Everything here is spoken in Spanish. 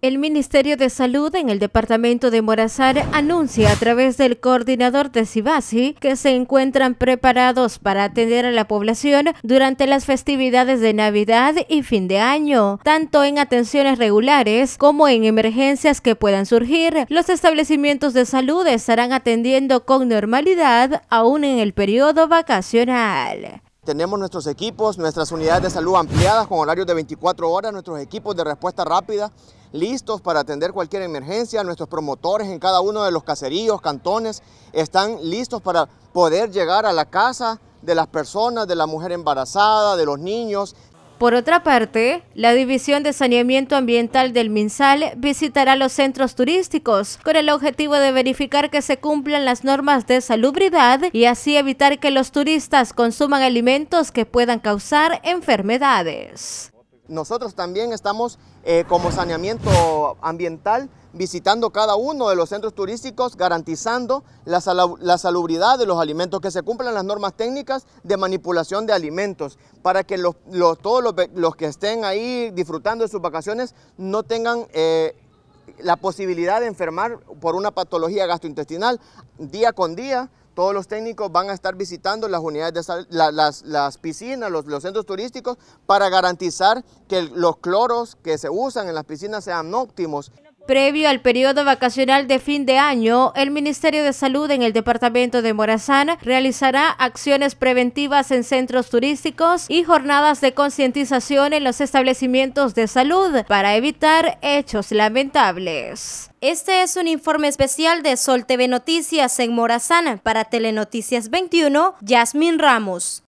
El Ministerio de Salud en el departamento de Morazar anuncia a través del coordinador de Sibasi que se encuentran preparados para atender a la población durante las festividades de Navidad y fin de año, tanto en atenciones regulares como en emergencias que puedan surgir. Los establecimientos de salud estarán atendiendo con normalidad aún en el periodo vacacional. Tenemos nuestros equipos, nuestras unidades de salud ampliadas con horarios de 24 horas, nuestros equipos de respuesta rápida listos para atender cualquier emergencia, nuestros promotores en cada uno de los caseríos, cantones, están listos para poder llegar a la casa de las personas, de la mujer embarazada, de los niños, por otra parte, la División de Saneamiento Ambiental del MinSal visitará los centros turísticos con el objetivo de verificar que se cumplan las normas de salubridad y así evitar que los turistas consuman alimentos que puedan causar enfermedades. Nosotros también estamos eh, como saneamiento ambiental visitando cada uno de los centros turísticos, garantizando la, salubridad de los alimentos, que se cumplan las normas técnicas de manipulación de alimentos, para que todos los, que estén ahí disfrutando de sus vacaciones no tengan... Eh, la posibilidad de enfermar por una patología gastrointestinal día con día todos los técnicos van a estar visitando las unidades de las, piscinas, los, centros turísticos, para garantizar que los cloros que se usan en las piscinas sean óptimos. Previo al periodo vacacional de fin de año, el Ministerio de Salud en el departamento de Morazán realizará acciones preventivas en centros turísticos y jornadas de concientización en los establecimientos de salud para evitar hechos lamentables. Este es un informe especial de Sol TV Noticias en Morazán para Telenoticias 21, Yasmín Ramos.